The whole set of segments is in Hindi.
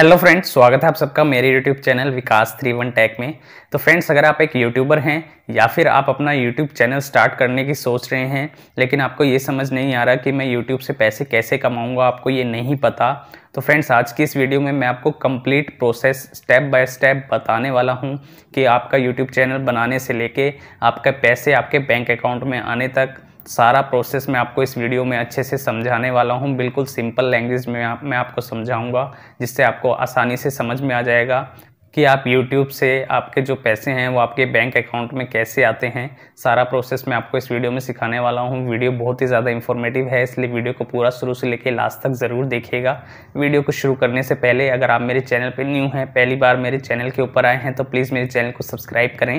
हेलो फ्रेंड्स स्वागत है आप सबका मेरे YouTube channel Vikas three one tech में तो फ्रेंड्स अगर आप एक यूट्यूबर हैं या फिर आप अपना यूट्यूब चैनल स्टार्ट करने की सोच रहे हैं लेकिन आपको ये समझ नहीं आ रहा कि मैं यूट्यूब से पैसे कैसे कमाऊंगा आपको ये नहीं पता तो फ्रेंड्स आज की इस वीडियो में मैं आपको complete process step by step बताने वाला हूँ कि आपका यूट्यूब चैनल बनाने से लेके आपका पैसे आपके बैंक अकाउंट में आने तक सारा प्रोसेस मैं आपको इस वीडियो में अच्छे से समझाने वाला हूँ बिल्कुल सिंपल लैंग्वेज में आप, मैं आपको समझाऊँगा जिससे आपको आसानी से समझ में आ जाएगा कि आप YouTube से आपके जो पैसे हैं वो आपके बैंक अकाउंट में कैसे आते हैं सारा प्रोसेस मैं आपको इस वीडियो में सिखाने वाला हूँ वीडियो बहुत ही ज़्यादा इन्फॉर्मेटिव है इसलिए वीडियो को पूरा शुरू से लेकर लास्ट तक ज़रूर देखिएगा वीडियो को शुरू करने से पहले अगर आप मेरे चैनल पर न्यू हैं पहली बार मेरे चैनल के ऊपर आए हैं तो प्लीज़ मेरे चैनल को सब्सक्राइब करें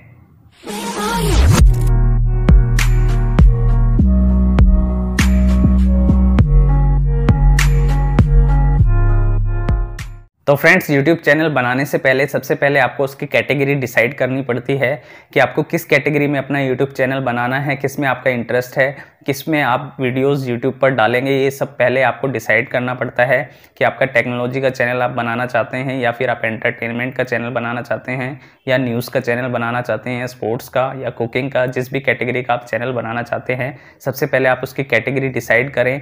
तो फ्रेंड्स यूट्यूब चैनल बनाने से पहले सबसे पहले आपको उसकी कैटेगरी डिसाइड करनी पड़ती है कि आपको किस कैटेगरी में अपना यूट्यूब चैनल बनाना है किस में आपका इंटरेस्ट है किस में आप वीडियोस यूट्यूब पर डालेंगे ये सब पहले आपको डिसाइड करना पड़ता है कि आपका टेक्नोलॉजी का चैनल आप बनाना चाहते हैं या फिर आप एंटरटेनमेंट का चैनल बनाना चाहते हैं या न्यूज़ का चैनल बनाना चाहते हैं स्पोर्ट्स का या कुकिंग का जिस भी कैटेगरी का आप चैनल बनाना चाहते हैं सबसे पहले आप उसकी कैटेगरी डिसाइड करें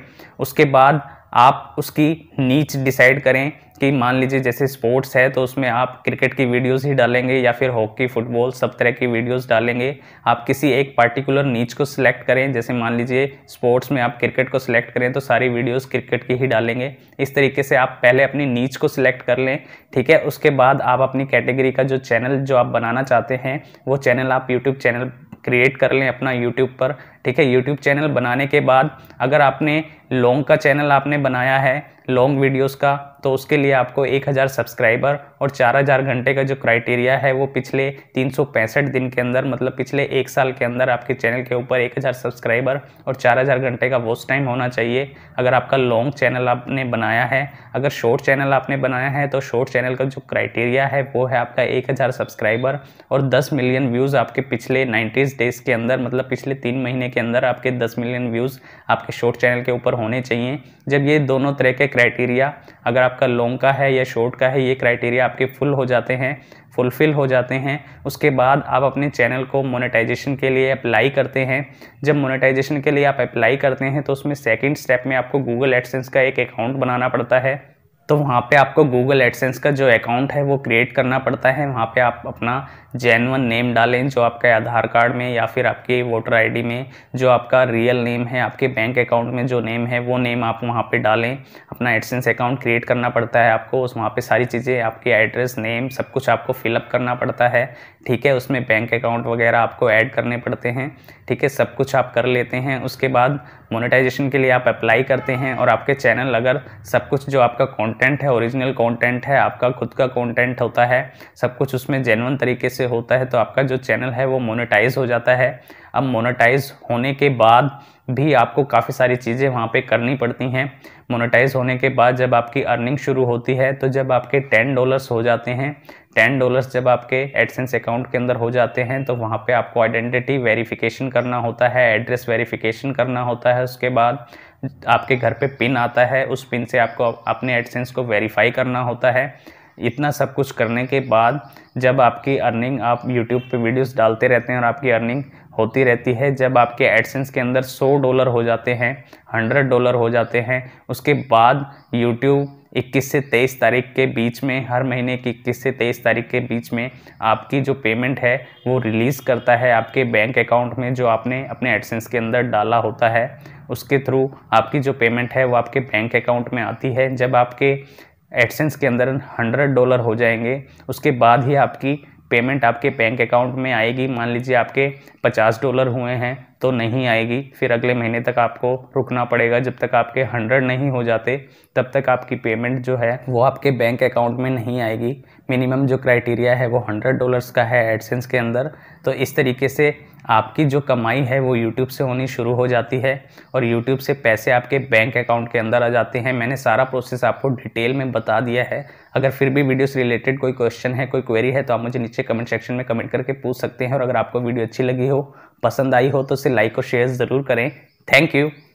उसके बाद आप उसकी नीच डिसाइड करें कि मान लीजिए जैसे स्पोर्ट्स है तो उसमें आप क्रिकेट की वीडियोस ही डालेंगे या फिर हॉकी फुटबॉल सब तरह की वीडियोस डालेंगे आप किसी एक पार्टिकुलर नीच को सिलेक्ट करें जैसे मान लीजिए स्पोर्ट्स में आप क्रिकेट को सिलेक्ट करें तो सारी वीडियोस क्रिकेट की ही डालेंगे इस तरीके से आप पहले अपनी नीच को सिलेक्ट कर लें ठीक है उसके बाद आप अपनी कैटेगरी का जो चैनल जो आप बनाना चाहते हैं वो चैनल आप यूट्यूब चैनल क्रिएट कर लें अपना यूट्यूब पर ठीक है यूट्यूब चैनल बनाने के बाद अगर आपने लॉन्ग का चैनल आपने बनाया है लॉन्ग वीडियोस का तो उसके लिए आपको 1000 सब्सक्राइबर और 4000 घंटे का जो क्राइटेरिया है वो पिछले तीन दिन के अंदर मतलब पिछले एक साल के अंदर आपके चैनल के ऊपर 1000 सब्सक्राइबर और 4000 घंटे का वॉच टाइम होना चाहिए अगर आपका लॉन्ग चैनल आपने बनाया है अगर शॉर्ट चैनल आपने बनाया है तो शॉर्ट चैनल का जो क्राइटेरिया है वो है आपका एक सब्सक्राइबर और दस मिलियन व्यूज़ आपके पिछले नाइन्टीज डेज़ के अंदर मतलब पिछले तीन महीने महीने के अंदर आपके 10 मिलियन व्यूज़ आपके शॉर्ट चैनल के ऊपर होने चाहिए जब ये दोनों तरह के क्राइटेरिया अगर आपका लॉन्ग का है या शॉर्ट का है ये क्राइटेरिया आपके फुल हो जाते हैं फुलफ़िल हो जाते हैं उसके बाद आप अपने चैनल को मोनेटाइजेशन के लिए अप्लाई करते हैं जब मोनेटाइजेशन के लिए आप अप्लाई करते हैं तो उसमें सेकेंड स्टेप में आपको गूगल एडसेंस का एक अकाउंट बनाना पड़ता है तो वहाँ पे आपको गूगल एडसेंस का जो अकाउंट है वो क्रिएट करना पड़ता है वहाँ पे आप अपना जेनवन नेम डालें जो आपके आधार कार्ड में या फिर आपके वोटर आईडी में जो आपका रियल नेम है आपके बैंक अकाउंट में जो नेम है वो नेम आप वहाँ पे डालें अपना एडसेंस अकाउंट क्रिएट करना पड़ता है आपको उस वहाँ पर सारी चीज़ें आपकी एड्रेस नेम सब कुछ आपको फिलअप करना पड़ता है ठीक है उसमें बैंक अकाउंट वगैरह आपको ऐड करने पड़ते हैं ठीक है सब कुछ आप कर लेते हैं उसके बाद मोनेटाइजेशन के लिए आप अप्लाई करते हैं और आपके चैनल अगर सब कुछ जो आपका कंटेंट है ओरिजिनल कंटेंट है आपका खुद का कंटेंट होता है सब कुछ उसमें जेनवन तरीके से होता है तो आपका जो चैनल है वो मोनेटाइज हो जाता है अब मोनेटाइज होने के बाद भी आपको काफ़ी सारी चीज़ें वहाँ पे करनी पड़ती हैं मोनेटाइज होने के बाद जब आपकी अर्निंग शुरू होती है तो जब आपके टेन डॉलर्स हो जाते हैं टेन डॉलर्स जब आपके एडसेंस अकाउंट के अंदर हो जाते हैं तो वहाँ पे आपको आइडेंटिटी वेरिफिकेशन करना होता है एड्रेस वेरिफिकेशन करना होता है उसके बाद आपके घर पे पिन आता है उस पिन से आपको अपने एडसेंस को वेरीफाई करना होता है इतना सब कुछ करने के बाद जब आपकी अर्निंग आप यूट्यूब पे वीडियोस डालते रहते हैं और आपकी अर्निंग होती रहती है जब आपके एडसेंस के अंदर 100 डॉलर हो जाते हैं 100 डॉलर हो जाते हैं उसके बाद यूट्यूब 21 से 23 तारीख के बीच में हर महीने की इक्कीस से तेईस तारीख के बीच में आपकी जो पेमेंट है वो रिलीज़ करता है आपके बैंक अकाउंट में जो आपने अपने एडसेंस के अंदर डाला होता है उसके थ्रू आपकी जो पेमेंट है वो आपके बैंक अकाउंट में आती है जब आपके एडसेंस के अंदर हंड्रेड डॉलर हो जाएंगे उसके बाद ही आपकी पेमेंट आपके बैंक अकाउंट में आएगी मान लीजिए आपके पचास डॉलर हुए हैं तो नहीं आएगी फिर अगले महीने तक आपको रुकना पड़ेगा जब तक आपके हंड्रेड नहीं हो जाते तब तक आपकी पेमेंट जो है वो आपके बैंक अकाउंट में नहीं आएगी मिनिमम जो क्राइटेरिया है वो हंड्रेड डॉलर्स का है एडसेंस के अंदर तो इस तरीके से आपकी जो कमाई है वो यूट्यूब से होनी शुरू हो जाती है और यूट्यूब से पैसे आपके बैंक अकाउंट के अंदर आ जाते हैं मैंने सारा प्रोसेस आपको डिटेल में बता दिया है अगर फिर भी वीडियो से रिलेटेड कोई क्वेश्चन है कोई क्वेरी है तो आप मुझे नीचे कमेंट सेक्शन में कमेंट करके पूछ सकते हैं और अगर आपको वीडियो अच्छी लगी हो पसंद आई हो तो उसे लाइक और शेयर ज़रूर करें थैंक यू